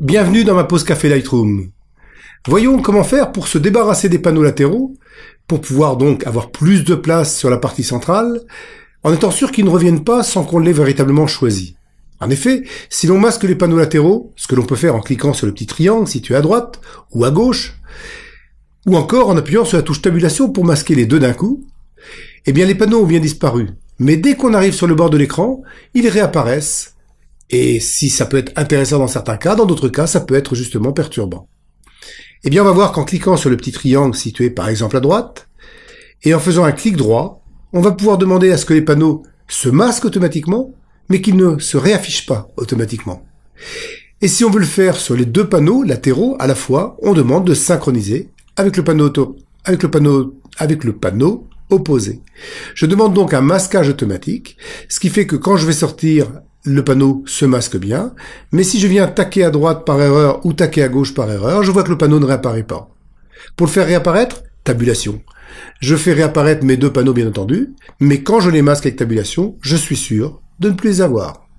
Bienvenue dans ma pause café Lightroom. Voyons comment faire pour se débarrasser des panneaux latéraux, pour pouvoir donc avoir plus de place sur la partie centrale, en étant sûr qu'ils ne reviennent pas sans qu'on l'ait véritablement choisi. En effet, si l'on masque les panneaux latéraux, ce que l'on peut faire en cliquant sur le petit triangle situé à droite ou à gauche, ou encore en appuyant sur la touche tabulation pour masquer les deux d'un coup, eh bien les panneaux ont bien disparu. Mais dès qu'on arrive sur le bord de l'écran, ils réapparaissent et si ça peut être intéressant dans certains cas, dans d'autres cas, ça peut être justement perturbant. Eh bien, on va voir qu'en cliquant sur le petit triangle situé par exemple à droite, et en faisant un clic droit, on va pouvoir demander à ce que les panneaux se masquent automatiquement, mais qu'ils ne se réaffichent pas automatiquement. Et si on veut le faire sur les deux panneaux latéraux à la fois, on demande de synchroniser avec le panneau avec le panneau, avec le panneau opposé. Je demande donc un masquage automatique, ce qui fait que quand je vais sortir le panneau se masque bien, mais si je viens taquer à droite par erreur ou taquer à gauche par erreur, je vois que le panneau ne réapparaît pas. Pour le faire réapparaître, tabulation. Je fais réapparaître mes deux panneaux bien entendu, mais quand je les masque avec tabulation, je suis sûr de ne plus les avoir.